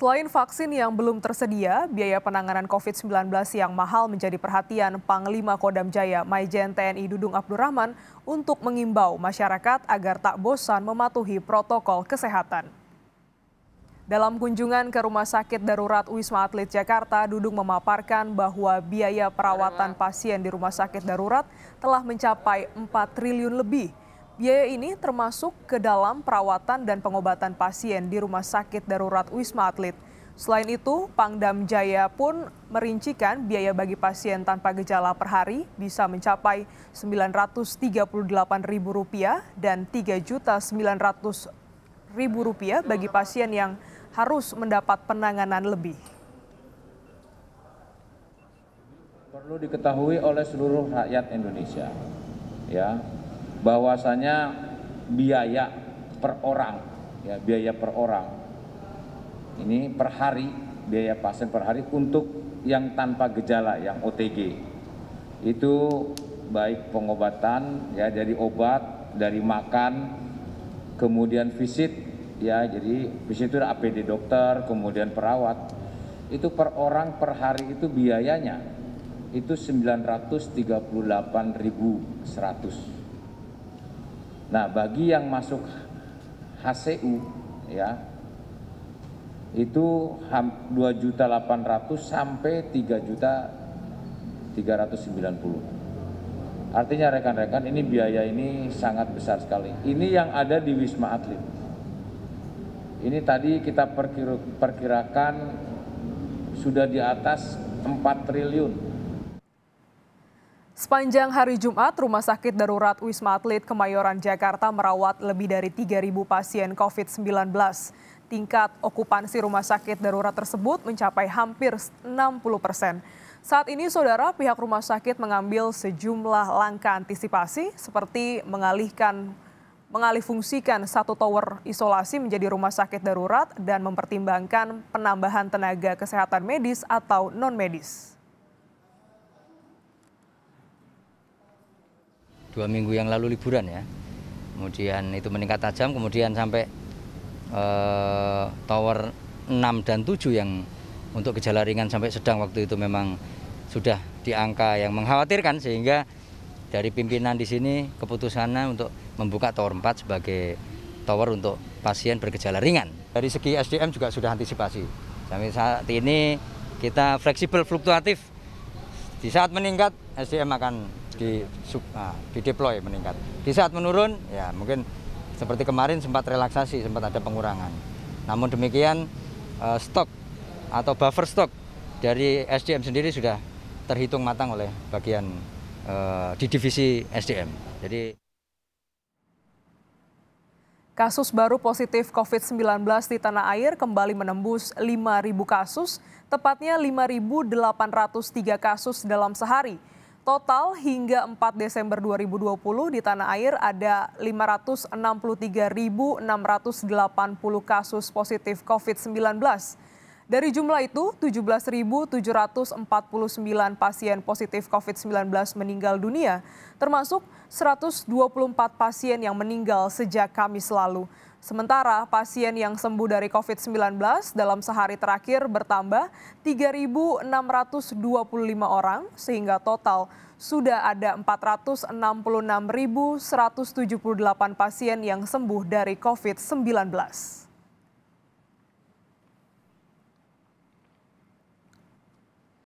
Selain vaksin yang belum tersedia, biaya penanganan COVID-19 yang mahal menjadi perhatian Panglima Kodam Jaya Maijen TNI Dudung Abdurrahman untuk mengimbau masyarakat agar tak bosan mematuhi protokol kesehatan. Dalam kunjungan ke Rumah Sakit Darurat Wisma Atlet Jakarta, Dudung memaparkan bahwa biaya perawatan pasien di Rumah Sakit Darurat telah mencapai 4 triliun lebih – Biaya ini termasuk ke dalam perawatan dan pengobatan pasien di Rumah Sakit Darurat Wisma Atlet. Selain itu, Pangdam Jaya pun merincikan biaya bagi pasien tanpa gejala per hari bisa mencapai Rp938.000 dan Rp3.900.000 bagi pasien yang harus mendapat penanganan lebih. Perlu diketahui oleh seluruh rakyat Indonesia, ya bahwasanya biaya per orang ya biaya per orang ini per hari biaya pasien per hari untuk yang tanpa gejala yang OTG itu baik pengobatan ya jadi obat dari makan kemudian visit ya jadi visit itu APD dokter kemudian perawat itu per orang per hari itu biayanya itu 938.100 Nah, bagi yang masuk HCU ya itu 2.800 sampai 3 juta 390. Artinya rekan-rekan ini biaya ini sangat besar sekali. Ini yang ada di Wisma Atlet. Ini tadi kita perkirakan sudah di atas 4 triliun Sepanjang hari Jumat, Rumah Sakit Darurat Wisma Atlet Kemayoran Jakarta merawat lebih dari 3.000 pasien COVID-19. Tingkat okupansi rumah sakit darurat tersebut mencapai hampir 60 persen. Saat ini, saudara, pihak rumah sakit mengambil sejumlah langkah antisipasi seperti mengalihkan mengalih fungsikan satu tower isolasi menjadi rumah sakit darurat dan mempertimbangkan penambahan tenaga kesehatan medis atau non-medis. dua minggu yang lalu liburan ya. Kemudian itu meningkat tajam, kemudian sampai eh, tower 6 dan 7 yang untuk gejala ringan sampai sedang waktu itu memang sudah di angka yang mengkhawatirkan sehingga dari pimpinan di sini keputusannya untuk membuka tower 4 sebagai tower untuk pasien bergejala ringan. Dari segi SDM juga sudah antisipasi. Sampai saat ini kita fleksibel fluktuatif. Di saat meningkat SDM akan di uh, deploy meningkat. Di saat menurun ya mungkin seperti kemarin sempat relaksasi, sempat ada pengurangan. Namun demikian uh, stok atau buffer stok dari SDM sendiri sudah terhitung matang oleh bagian uh, di divisi SDM. Jadi Kasus baru positif COVID-19 di tanah air kembali menembus 5.000 kasus, tepatnya 5.803 kasus dalam sehari. Total hingga 4 Desember 2020 di tanah air ada 563.680 kasus positif COVID-19. Dari jumlah itu, 17.749 pasien positif COVID-19 meninggal dunia, termasuk 124 pasien yang meninggal sejak Kamis lalu. Sementara pasien yang sembuh dari COVID-19 dalam sehari terakhir bertambah 3.625 orang sehingga total sudah ada 466.178 pasien yang sembuh dari COVID-19.